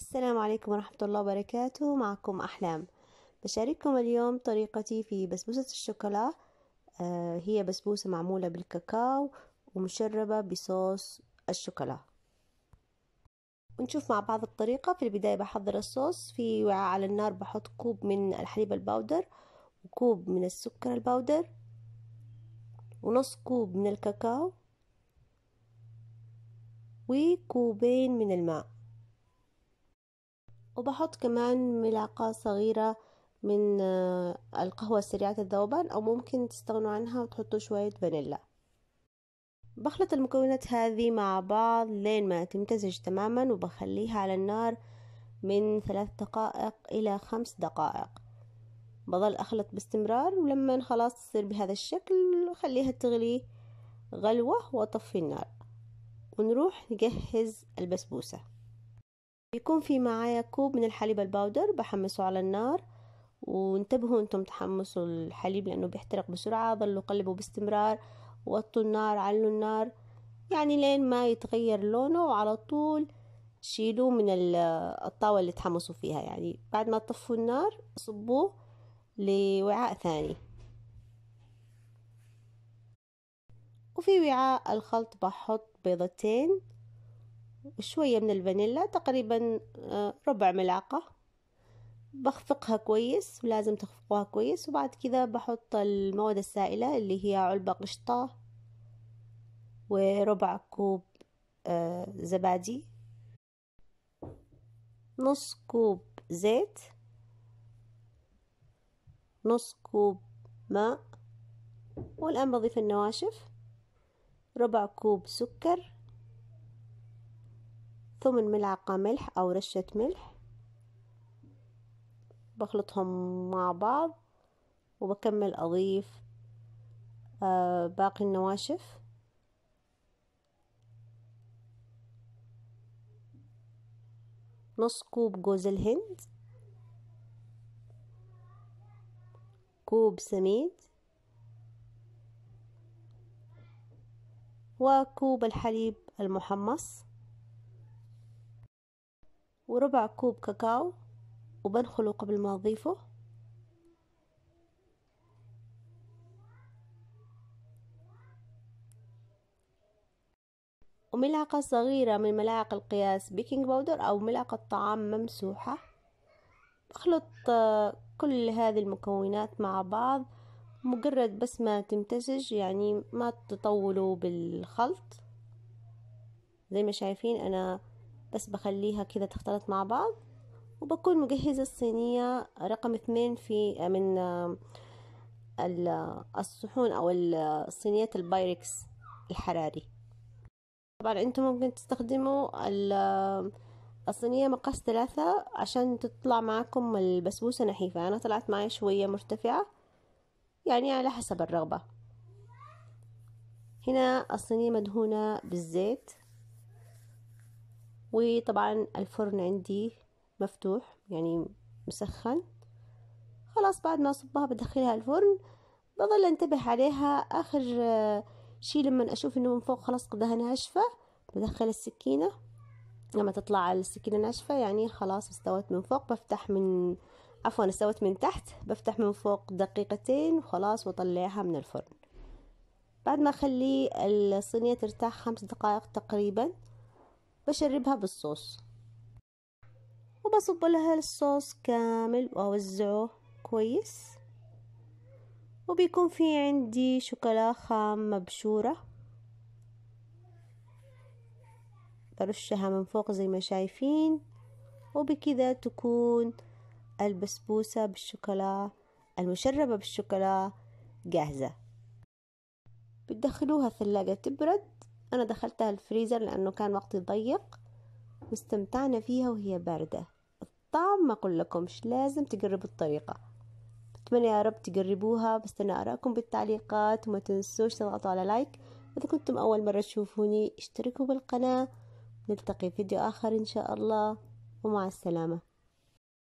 السلام عليكم ورحمة الله وبركاته معكم أحلام بشارككم اليوم طريقتي في بسبوسة الشوكولا آه هي بسبوسة معمولة بالكاكاو ومشربة بصوص الشوكولا ونشوف مع بعض الطريقة في البداية بحضر الصوص في وعاء على النار بحط كوب من الحليب الباودر وكوب من السكر الباودر ونص كوب من الكاكاو وكوبين من الماء وبحط كمان ملعقة صغيرة من آه، القهوة سريعة الذوبان أو ممكن تستغنوا عنها وتحطوا شوية فانيلا بخلط المكونات هذه مع بعض لين ما تمتزج تماما وبخليها على النار من ثلاث دقائق إلى خمس دقائق بظل أخلط باستمرار ولما خلاص تصير بهذا الشكل خليها تغلي غلوة وأطفي النار ونروح نجهز البسبوسة بيكون في معايا كوب من الحليب الباودر بحمسه على النار وانتبهوا انتم تحمسوا الحليب لانه بيحترق بسرعة ضلوا قلبوا باستمرار وطوا النار علوا النار يعني لين ما يتغير لونه وعلى طول شيلوه من الطاولة اللي تحمسوا فيها يعني بعد ما تطفوا النار صبوه لوعاء ثاني وفي وعاء الخلط بحط بيضتين وشوية من الفانيلا تقريبا آه، ربع ملعقة بخفقها كويس ولازم تخفقوها كويس وبعد كذا بحط المواد السائلة اللي هي علبة قشطة وربع كوب آه، زبادي نص كوب زيت نص كوب ماء والآن بضيف النواشف ربع كوب سكر ثمن ملعقة ملح أو رشة ملح بخلطهم مع بعض وبكمل أضيف آه، باقي النواشف نص كوب جوز الهند كوب سميد وكوب الحليب المحمص وربع كوب كاكاو وبنخله قبل ما أضيفه وملعقة صغيرة من ملاعق القياس بيكنج باودر أو ملعقة طعام ممسوحة بخلط آه، كل هذه المكونات مع بعض مجرد بس ما تمتزج يعني ما تطولوا بالخلط زي ما شايفين أنا بس بخليها كده تختلط مع بعض وبكون مجهزة الصينية رقم اثنين في آه، من آه، الصحون او الصينيات البايركس الحراري طبعا انتم ممكن تستخدموا آه، الصينية مقاس ثلاثة عشان تطلع معكم البسبوسة نحيفة انا طلعت معي شوية مرتفعة يعني على حسب الرغبة هنا الصينية مدهونة بالزيت وطبعا الفرن عندي مفتوح يعني مسخن خلاص بعد ما أصبها بدخلها الفرن بظل أنتبه عليها آخر آه، شي لما أشوف إنه من فوق خلاص قدها ناشفة بدخل السكينة لما تطلع السكينة ناشفة يعني خلاص استوت من فوق بفتح من عفوا استوت من تحت بفتح من فوق دقيقتين وخلاص وطلعها من الفرن بعد ما أخلي الصينية ترتاح خمس دقائق تقريبا بشربها بالصوص وبصب لها الصوص كامل وأوزعه كويس وبيكون في عندي شوكولا خام مبشورة برشها من فوق زي ما شايفين وبكذا تكون البسبوسة بالشوكولا المشربة بالشوكولا جاهزة بتدخلوها الثلاجة تبرد أنا دخلتها الفريزر لأنه كان وقتي ضيق واستمتعنا فيها وهي باردة الطعم ما أقول لكمش لازم تجربوا الطريقة أتمنى يا رب تجربوها بستنى أراكم بالتعليقات وما تنسوش تضغطوا على لايك إذا كنتم أول مرة تشوفوني اشتركوا بالقناة نلتقي في فيديو آخر إن شاء الله ومع السلامة